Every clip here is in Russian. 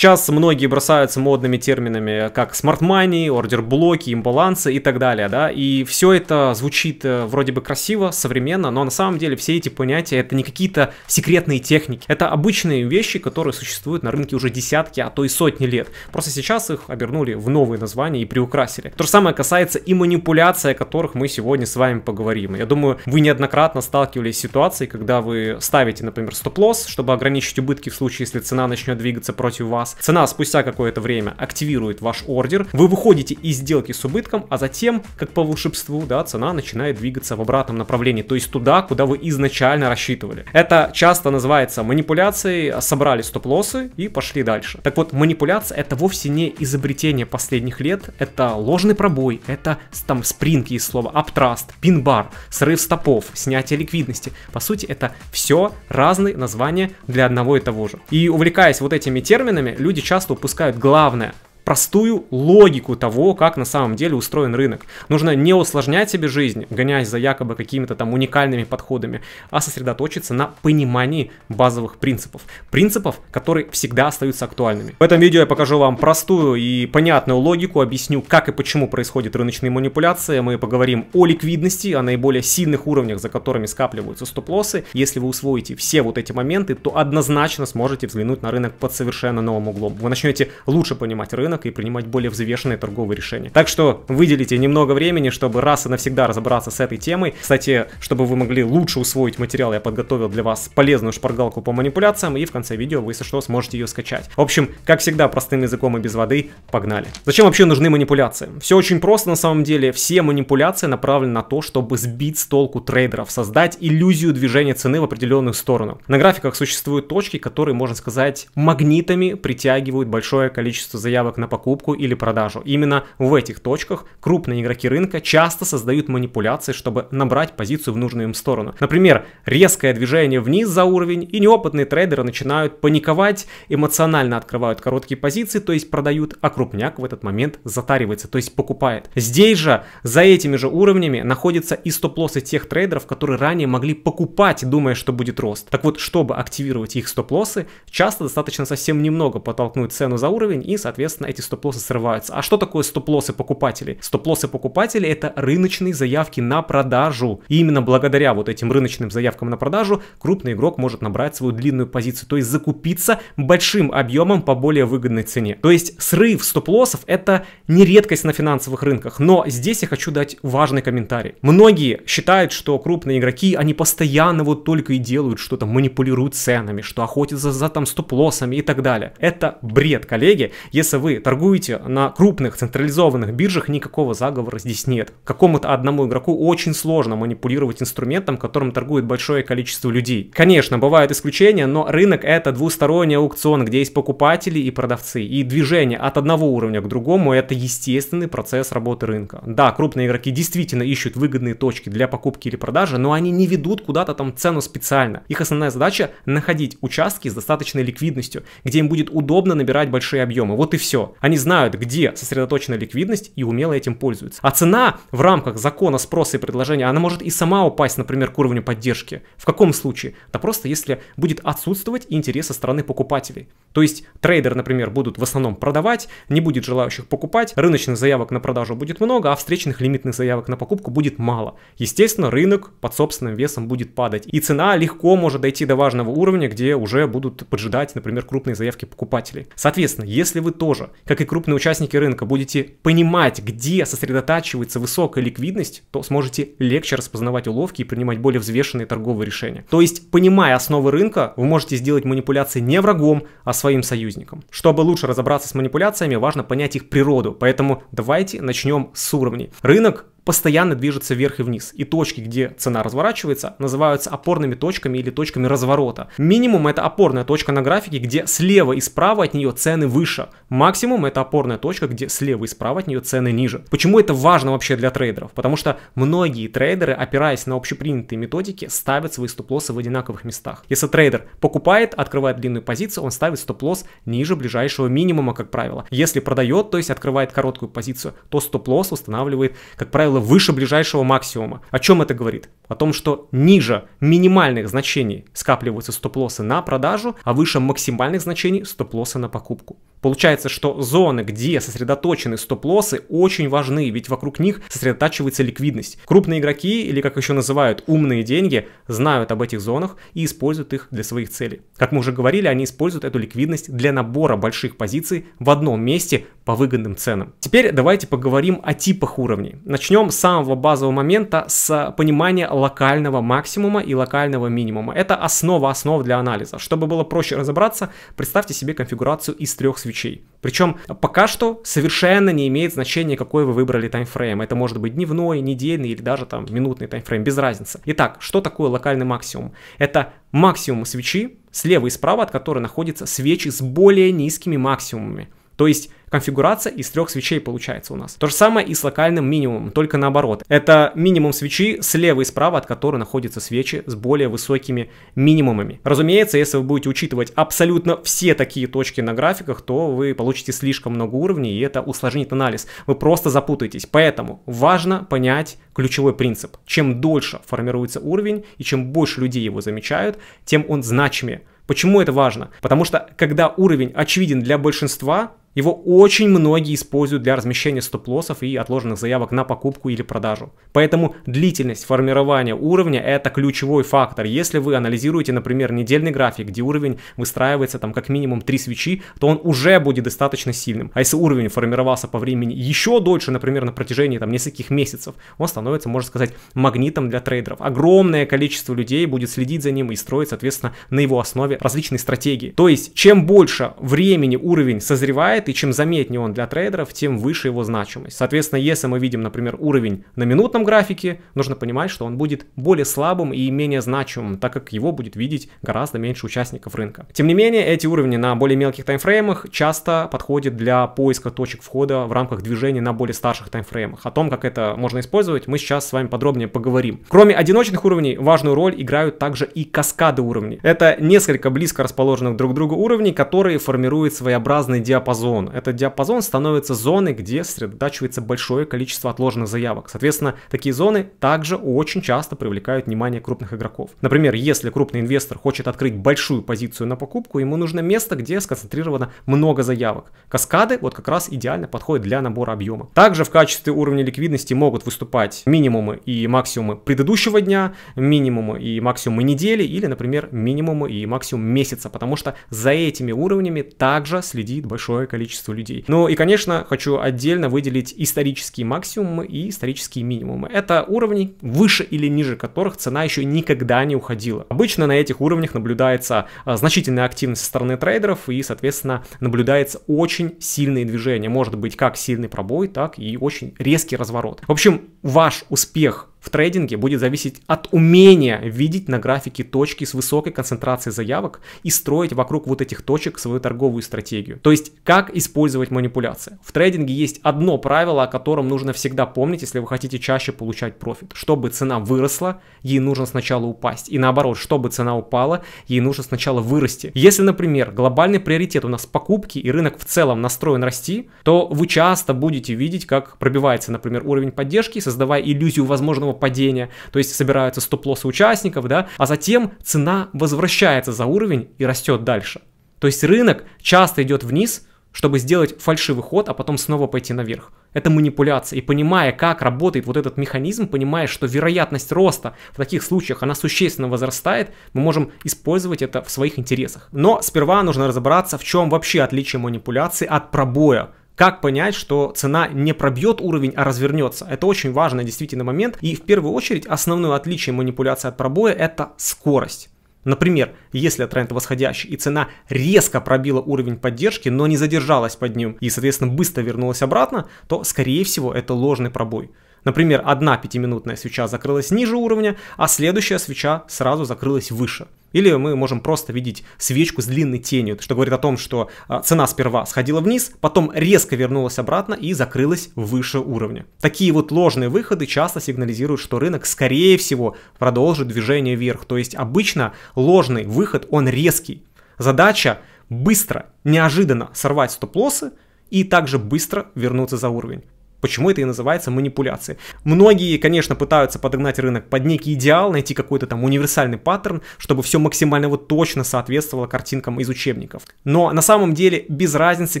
Сейчас многие бросаются модными терминами, как смарт-мани, ордер-блоки, имбалансы и так далее, да, и все это звучит э, вроде бы красиво, современно, но на самом деле все эти понятия это не какие-то секретные техники, это обычные вещи, которые существуют на рынке уже десятки, а то и сотни лет, просто сейчас их обернули в новые названия и приукрасили. То же самое касается и манипуляций, о которых мы сегодня с вами поговорим. Я думаю, вы неоднократно сталкивались с ситуацией, когда вы ставите, например, стоп-лосс, чтобы ограничить убытки в случае, если цена начнет двигаться против вас, вас. Цена спустя какое-то время активирует ваш ордер, вы выходите из сделки с убытком, а затем, как по волшебству, да, цена начинает двигаться в обратном направлении, то есть туда, куда вы изначально рассчитывали. Это часто называется манипуляцией, собрали стоп-лоссы и пошли дальше. Так вот, манипуляция это вовсе не изобретение последних лет, это ложный пробой, это там спринки из слова аптраст, пин-бар, срыв стопов, снятие ликвидности. По сути, это все разные названия для одного и того же. И увлекаясь вот этими терминами, люди часто упускают главное – простую логику того, как на самом деле устроен рынок. Нужно не усложнять себе жизнь, гоняясь за якобы какими-то там уникальными подходами, а сосредоточиться на понимании базовых принципов. Принципов, которые всегда остаются актуальными. В этом видео я покажу вам простую и понятную логику, объясню, как и почему происходят рыночные манипуляции. Мы поговорим о ликвидности, о наиболее сильных уровнях, за которыми скапливаются стоп-лоссы. Если вы усвоите все вот эти моменты, то однозначно сможете взглянуть на рынок под совершенно новым углом. Вы начнете лучше понимать рынок, рынок и принимать более взвешенные торговые решения. Так что выделите немного времени, чтобы раз и навсегда разобраться с этой темой. Кстати, чтобы вы могли лучше усвоить материал, я подготовил для вас полезную шпаргалку по манипуляциям, и в конце видео вы, если что, сможете ее скачать. В общем, как всегда, простым языком и без воды, погнали. Зачем вообще нужны манипуляции? Все очень просто на самом деле. Все манипуляции направлены на то, чтобы сбить с толку трейдеров, создать иллюзию движения цены в определенную сторону. На графиках существуют точки, которые, можно сказать, магнитами притягивают большое количество заявок на покупку или продажу. Именно в этих точках крупные игроки рынка часто создают манипуляции, чтобы набрать позицию в нужную им сторону. Например, резкое движение вниз за уровень, и неопытные трейдеры начинают паниковать, эмоционально открывают короткие позиции, то есть продают, а крупняк в этот момент затаривается, то есть покупает. Здесь же, за этими же уровнями, находятся и стоп-лоссы тех трейдеров, которые ранее могли покупать, думая, что будет рост. Так вот, чтобы активировать их стоп-лоссы, часто достаточно совсем немного подтолкнуть цену за уровень и, соответственно, эти стоп-лоссы срываются. А что такое стоп-лоссы покупателей? Стоп-лоссы покупателей это рыночные заявки на продажу. И именно благодаря вот этим рыночным заявкам на продажу крупный игрок может набрать свою длинную позицию, то есть закупиться большим объемом по более выгодной цене. То есть срыв стоп-лоссов это не редкость на финансовых рынках, но здесь я хочу дать важный комментарий. Многие считают, что крупные игроки, они постоянно вот только и делают, что то манипулируют ценами, что охотятся за, за там стоп-лоссами и так далее. Это бред, коллеги. Если вы торгуете на крупных централизованных биржах, никакого заговора здесь нет. Какому-то одному игроку очень сложно манипулировать инструментом, которым торгует большое количество людей. Конечно, бывают исключения, но рынок это двусторонний аукцион, где есть покупатели и продавцы. И движение от одного уровня к другому это естественный процесс работы рынка. Да, крупные игроки действительно ищут выгодные точки для покупки или продажи, но они не ведут куда-то там цену специально. Их основная задача находить участки с достаточной ликвидностью, где им будет удобно набирать большие объемы. Вот и все. Они знают, где сосредоточена ликвидность и умело этим пользуются. А цена в рамках закона спроса и предложения, она может и сама упасть, например, к уровню поддержки. В каком случае? Да просто если будет отсутствовать интерес со стороны покупателей. То есть трейдеры, например, будут в основном продавать, не будет желающих покупать, рыночных заявок на продажу будет много, а встречных лимитных заявок на покупку будет мало. Естественно, рынок под собственным весом будет падать. И цена легко может дойти до важного уровня, где уже будут поджидать, например, крупные заявки покупателей. Соответственно, если вы тоже как и крупные участники рынка, будете понимать, где сосредотачивается высокая ликвидность, то сможете легче распознавать уловки и принимать более взвешенные торговые решения. То есть, понимая основы рынка, вы можете сделать манипуляции не врагом, а своим союзником. Чтобы лучше разобраться с манипуляциями, важно понять их природу, поэтому давайте начнем с уровней. Рынок постоянно движется вверх и вниз. И точки, где цена разворачивается, называются опорными точками или точками разворота. Минимум это опорная точка на графике, где слева и справа от нее цены выше. Максимум это опорная точка, где слева и справа от нее цены ниже. Почему это важно вообще для трейдеров? Потому что многие трейдеры, опираясь на общепринятые методики, ставят свои стоп-лоссы в одинаковых местах. Если трейдер покупает, открывает длинную позицию, он ставит стоп-лосс ниже ближайшего минимума, как правило. Если продает, то есть открывает короткую позицию, то стоп-лосс устанавливает, как правило, было выше ближайшего максимума. О чем это говорит? О том, что ниже минимальных значений скапливаются стоп-лоссы на продажу, а выше максимальных значений стоп-лоссы на покупку. Получается, что зоны, где сосредоточены стоп-лоссы, очень важны, ведь вокруг них сосредотачивается ликвидность. Крупные игроки, или как еще называют, умные деньги, знают об этих зонах и используют их для своих целей. Как мы уже говорили, они используют эту ликвидность для набора больших позиций в одном месте по выгодным ценам. Теперь давайте поговорим о типах уровней. Начнем с самого базового момента, с понимания локального максимума и локального минимума. Это основа основ для анализа. Чтобы было проще разобраться, представьте себе конфигурацию из трех сверху свечей. Причем пока что совершенно не имеет значения, какой вы выбрали таймфрейм. Это может быть дневной, недельный или даже там минутный таймфрейм, без разницы. Итак, что такое локальный максимум? Это максимум свечи, слева и справа от которой находятся свечи с более низкими максимумами. То есть конфигурация из трех свечей получается у нас. То же самое и с локальным минимумом, только наоборот. Это минимум свечи слева и справа, от которой находятся свечи с более высокими минимумами. Разумеется, если вы будете учитывать абсолютно все такие точки на графиках, то вы получите слишком много уровней, и это усложнит анализ. Вы просто запутаетесь. Поэтому важно понять ключевой принцип. Чем дольше формируется уровень, и чем больше людей его замечают, тем он значимее. Почему это важно? Потому что когда уровень очевиден для большинства, его очень многие используют для размещения стоп-лоссов и отложенных заявок на покупку или продажу. Поэтому длительность формирования уровня это ключевой фактор. Если вы анализируете, например, недельный график, где уровень выстраивается там как минимум три свечи, то он уже будет достаточно сильным. А если уровень формировался по времени еще дольше, например, на протяжении там нескольких месяцев, он становится, можно сказать, магнитом для трейдеров. Огромное количество людей будет следить за ним и строить, соответственно, на его основе различные стратегии. То есть, чем больше времени уровень созревает, и чем заметнее он для трейдеров, тем выше его значимость. Соответственно, если мы видим, например, уровень на минутном графике, нужно понимать, что он будет более слабым и менее значимым, так как его будет видеть гораздо меньше участников рынка. Тем не менее, эти уровни на более мелких таймфреймах часто подходят для поиска точек входа в рамках движения на более старших таймфреймах. О том, как это можно использовать, мы сейчас с вами подробнее поговорим. Кроме одиночных уровней, важную роль играют также и каскады уровней. Это несколько близко расположенных друг к другу уровней, которые формируют своеобразный диапазон зон. Этот диапазон становится зоной, где сосредотачивается большое количество отложенных заявок. Соответственно, такие зоны также очень часто привлекают внимание крупных игроков. Например, если крупный инвестор хочет открыть большую позицию на покупку, ему нужно место, где сконцентрировано много заявок. Каскады вот как раз идеально подходят для набора объема. Также в качестве уровня ликвидности могут выступать минимумы и максимумы предыдущего дня, минимумы и максимумы недели или, например, минимумы и максимум месяца, потому что за этими уровнями также следит большое количество количеству людей. Ну и, конечно, хочу отдельно выделить исторические максимумы и исторические минимумы. Это уровни, выше или ниже которых цена еще никогда не уходила. Обычно на этих уровнях наблюдается а, значительная активность со стороны трейдеров и, соответственно, наблюдается очень сильные движения. Может быть как сильный пробой, так и очень резкий разворот. В общем, ваш успех в трейдинге будет зависеть от умения видеть на графике точки с высокой концентрацией заявок и строить вокруг вот этих точек свою торговую стратегию. То есть, как использовать манипуляции. В трейдинге есть одно правило, о котором нужно всегда помнить, если вы хотите чаще получать профит. Чтобы цена выросла, ей нужно сначала упасть. И наоборот, чтобы цена упала, ей нужно сначала вырасти. Если, например, глобальный приоритет у нас покупки и рынок в целом настроен расти, то вы часто будете видеть, как пробивается, например, уровень поддержки, создавая иллюзию возможного самого падения, то есть собираются стоп-лоссы участников, да, а затем цена возвращается за уровень и растет дальше. То есть рынок часто идет вниз, чтобы сделать фальшивый ход, а потом снова пойти наверх. Это манипуляция. И понимая, как работает вот этот механизм, понимая, что вероятность роста в таких случаях, она существенно возрастает, мы можем использовать это в своих интересах. Но сперва нужно разобраться, в чем вообще отличие манипуляции от пробоя. Как понять, что цена не пробьет уровень, а развернется? Это очень важный действительно момент. И в первую очередь основное отличие манипуляции от пробоя это скорость. Например, если тренд восходящий и цена резко пробила уровень поддержки, но не задержалась под ним и, соответственно, быстро вернулась обратно, то, скорее всего, это ложный пробой. Например, одна пятиминутная свеча закрылась ниже уровня, а следующая свеча сразу закрылась выше. Или мы можем просто видеть свечку с длинной тенью, что говорит о том, что а, цена сперва сходила вниз, потом резко вернулась обратно и закрылась выше уровня. Такие вот ложные выходы часто сигнализируют, что рынок, скорее всего, продолжит движение вверх. То есть обычно ложный выход, он резкий. Задача быстро, неожиданно сорвать стоп-лоссы и также быстро вернуться за уровень. Почему это и называется манипуляцией. Многие, конечно, пытаются подогнать рынок под некий идеал, найти какой-то там универсальный паттерн, чтобы все максимально вот точно соответствовало картинкам из учебников. Но на самом деле без разницы,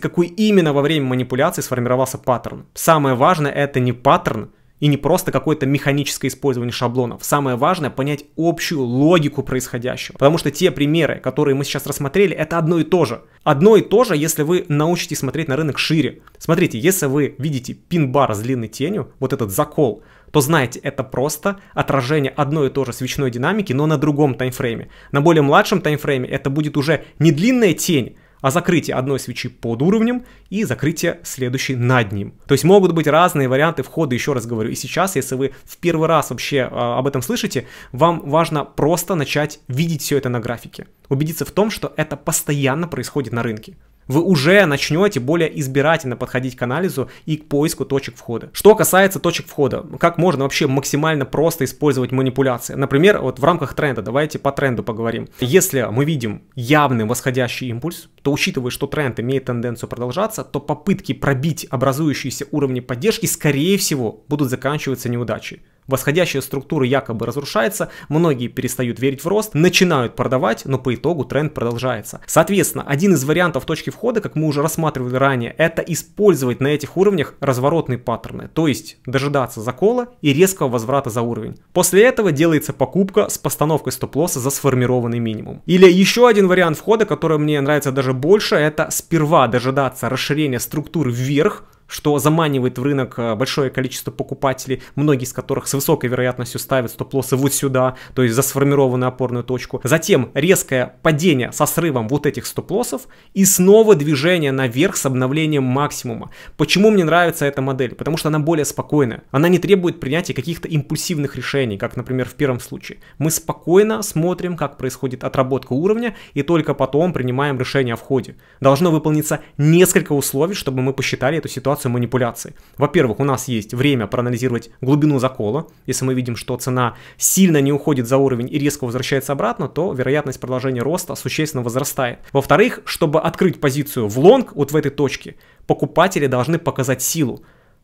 какой именно во время манипуляции сформировался паттерн. Самое важное это не паттерн, и не просто какое-то механическое использование шаблонов. Самое важное понять общую логику происходящего. Потому что те примеры, которые мы сейчас рассмотрели, это одно и то же. Одно и то же, если вы научитесь смотреть на рынок шире. Смотрите, если вы видите пин-бар с длинной тенью, вот этот закол, то знаете, это просто отражение одной и той же свечной динамики, но на другом таймфрейме. На более младшем таймфрейме это будет уже не длинная тень, а закрытие одной свечи под уровнем и закрытие следующей над ним. То есть могут быть разные варианты входа, еще раз говорю. И сейчас, если вы в первый раз вообще а, об этом слышите, вам важно просто начать видеть все это на графике. Убедиться в том, что это постоянно происходит на рынке вы уже начнете более избирательно подходить к анализу и к поиску точек входа. Что касается точек входа, как можно вообще максимально просто использовать манипуляции? Например, вот в рамках тренда, давайте по тренду поговорим. Если мы видим явный восходящий импульс, то учитывая, что тренд имеет тенденцию продолжаться, то попытки пробить образующиеся уровни поддержки, скорее всего, будут заканчиваться неудачей восходящая структура якобы разрушается, многие перестают верить в рост, начинают продавать, но по итогу тренд продолжается. Соответственно, один из вариантов точки входа, как мы уже рассматривали ранее, это использовать на этих уровнях разворотные паттерны, то есть дожидаться закола и резкого возврата за уровень. После этого делается покупка с постановкой стоп-лосса за сформированный минимум. Или еще один вариант входа, который мне нравится даже больше, это сперва дожидаться расширения структуры вверх, что заманивает в рынок э, большое количество покупателей, многие из которых с высокой вероятностью ставят стоп-лоссы вот сюда, то есть за сформированную опорную точку. Затем резкое падение со срывом вот этих стоп-лоссов и снова движение наверх с обновлением максимума. Почему мне нравится эта модель? Потому что она более спокойная. Она не требует принятия каких-то импульсивных решений, как, например, в первом случае. Мы спокойно смотрим, как происходит отработка уровня, и только потом принимаем решение о входе. Должно выполниться несколько условий, чтобы мы посчитали эту ситуацию ситуацию манипуляций. Во-первых, у нас есть время проанализировать глубину закола. Если мы видим, что цена сильно не уходит за уровень и резко возвращается обратно, то вероятность продолжения роста существенно возрастает. Во-вторых, чтобы открыть позицию в лонг, вот в этой точке, покупатели должны показать силу.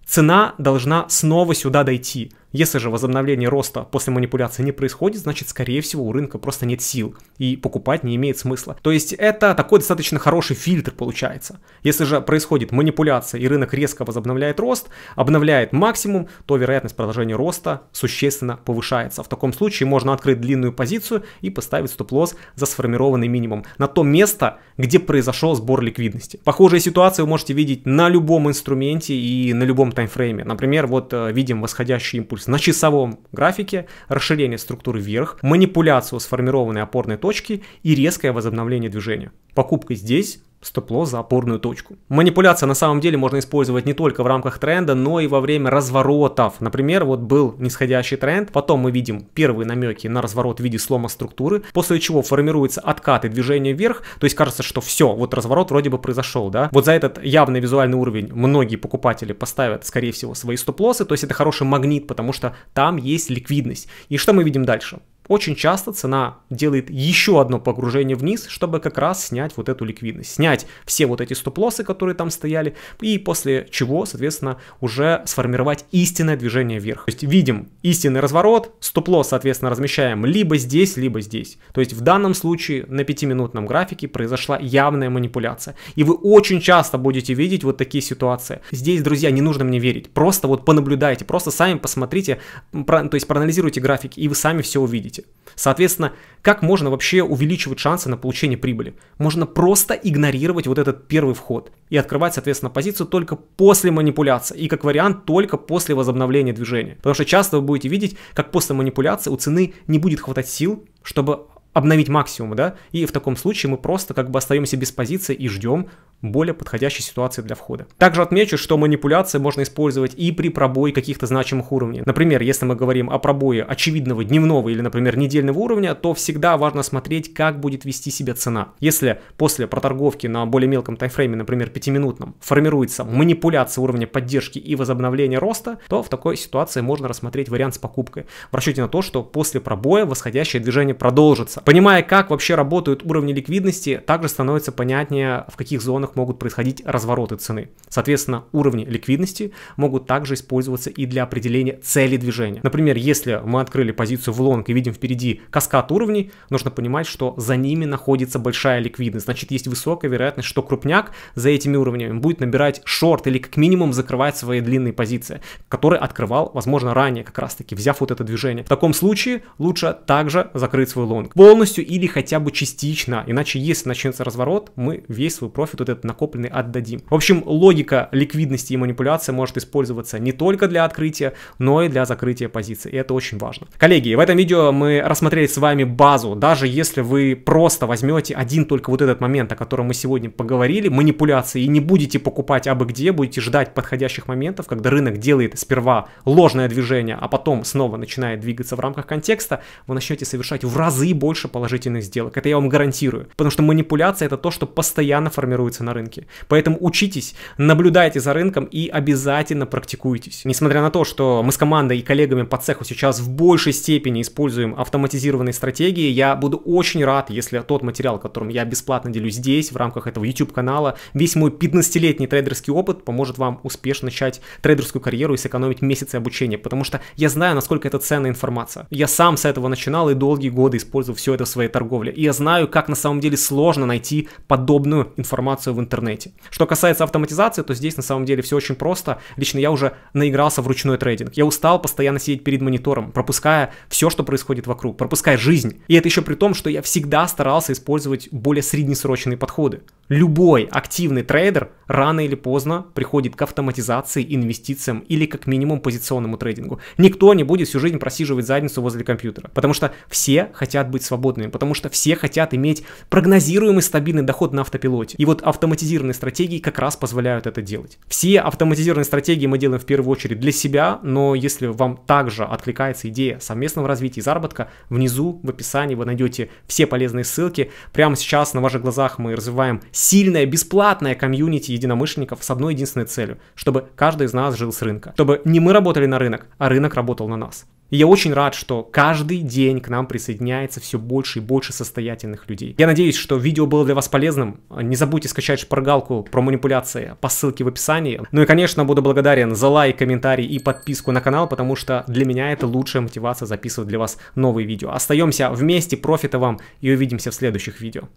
Цена должна снова сюда дойти. Если же возобновление роста после манипуляции не происходит, значит, скорее всего, у рынка просто нет сил, и покупать не имеет смысла. То есть это такой достаточно хороший фильтр получается. Если же происходит манипуляция, и рынок резко возобновляет рост, обновляет максимум, то вероятность продолжения роста существенно повышается. В таком случае можно открыть длинную позицию и поставить стоп-лосс за сформированный минимум на то место, где произошел сбор ликвидности. Похожие ситуации вы можете видеть на любом инструменте и на любом таймфрейме. Например, вот э, видим восходящий импульс есть на часовом графике расширение структуры вверх, манипуляцию сформированной опорной точки и резкое возобновление движения. Покупка здесь стоп за опорную точку. Манипуляция на самом деле можно использовать не только в рамках тренда, но и во время разворотов. Например, вот был нисходящий тренд, потом мы видим первые намеки на разворот в виде слома структуры, после чего формируются откаты движения вверх, то есть кажется, что все, вот разворот вроде бы произошел, да. Вот за этот явный визуальный уровень многие покупатели поставят, скорее всего, свои стоп-лоссы, то есть это хороший магнит, потому что там есть ликвидность. И что мы видим дальше? очень часто цена делает еще одно погружение вниз, чтобы как раз снять вот эту ликвидность, снять все вот эти стоп-лоссы, которые там стояли, и после чего, соответственно, уже сформировать истинное движение вверх. То есть видим истинный разворот, стоп-лосс, соответственно, размещаем либо здесь, либо здесь. То есть в данном случае на 5-минутном графике произошла явная манипуляция. И вы очень часто будете видеть вот такие ситуации. Здесь, друзья, не нужно мне верить, просто вот понаблюдайте, просто сами посмотрите, то есть проанализируйте график, и вы сами все увидите хотите. Соответственно, как можно вообще увеличивать шансы на получение прибыли? Можно просто игнорировать вот этот первый вход и открывать, соответственно, позицию только после манипуляции и, как вариант, только после возобновления движения. Потому что часто вы будете видеть, как после манипуляции у цены не будет хватать сил, чтобы обновить максимум, да, и в таком случае мы просто как бы остаемся без позиции и ждем более подходящей ситуации для входа. Также отмечу, что манипуляция можно использовать и при пробое каких-то значимых уровней. Например, если мы говорим о пробое очевидного дневного или, например, недельного уровня, то всегда важно смотреть, как будет вести себя цена. Если после проторговки на более мелком таймфрейме, например, 5-минутном, формируется манипуляция уровня поддержки и возобновления роста, то в такой ситуации можно рассмотреть вариант с покупкой в расчете на то, что после пробоя восходящее движение продолжится, Понимая, как вообще работают уровни ликвидности, также становится понятнее, в каких зонах могут происходить развороты цены. Соответственно, уровни ликвидности могут также использоваться и для определения цели движения. Например, если мы открыли позицию в лонг и видим впереди каскад уровней, нужно понимать, что за ними находится большая ликвидность. Значит, есть высокая вероятность, что крупняк за этими уровнями будет набирать шорт или как минимум закрывать свои длинные позиции, которые открывал, возможно, ранее как раз-таки, взяв вот это движение. В таком случае лучше также закрыть свой лонг полностью или хотя бы частично. Иначе, если начнется разворот, мы весь свой профит вот этот накопленный отдадим. В общем, логика ликвидности и манипуляции может использоваться не только для открытия, но и для закрытия позиции. И это очень важно. Коллеги, в этом видео мы рассмотрели с вами базу. Даже если вы просто возьмете один только вот этот момент, о котором мы сегодня поговорили, манипуляции, и не будете покупать абы где, будете ждать подходящих моментов, когда рынок делает сперва ложное движение, а потом снова начинает двигаться в рамках контекста, вы начнете совершать в разы больше больше положительных сделок. Это я вам гарантирую. Потому что манипуляция это то, что постоянно формируется на рынке. Поэтому учитесь, наблюдайте за рынком и обязательно практикуйтесь. Несмотря на то, что мы с командой и коллегами по цеху сейчас в большей степени используем автоматизированные стратегии, я буду очень рад, если тот материал, которым я бесплатно делюсь здесь, в рамках этого YouTube канала, весь мой 15-летний трейдерский опыт поможет вам успешно начать трейдерскую карьеру и сэкономить месяцы обучения, потому что я знаю, насколько это ценная информация. Я сам с этого начинал и долгие годы использовал всю все это в своей торговле. И я знаю, как на самом деле сложно найти подобную информацию в интернете. Что касается автоматизации, то здесь на самом деле все очень просто. Лично я уже наигрался в ручной трейдинг. Я устал постоянно сидеть перед монитором, пропуская все, что происходит вокруг, пропуская жизнь. И это еще при том, что я всегда старался использовать более среднесрочные подходы. Любой активный трейдер рано или поздно приходит к автоматизации, инвестициям или как минимум позиционному трейдингу. Никто не будет всю жизнь просиживать задницу возле компьютера, потому что все хотят быть свободными свободными, потому что все хотят иметь прогнозируемый стабильный доход на автопилоте. И вот автоматизированные стратегии как раз позволяют это делать. Все автоматизированные стратегии мы делаем в первую очередь для себя, но если вам также откликается идея совместного развития и заработка, внизу в описании вы найдете все полезные ссылки. Прямо сейчас на ваших глазах мы развиваем сильное бесплатное комьюнити единомышленников с одной единственной целью, чтобы каждый из нас жил с рынка. Чтобы не мы работали на рынок, а рынок работал на нас. И я очень рад, что каждый день к нам присоединяется все больше и больше состоятельных людей. Я надеюсь, что видео было для вас полезным. Не забудьте скачать шпаргалку про манипуляции по ссылке в описании. Ну и, конечно, буду благодарен за лайк, комментарий и подписку на канал, потому что для меня это лучшая мотивация записывать для вас новые видео. Остаемся вместе, профита вам и увидимся в следующих видео.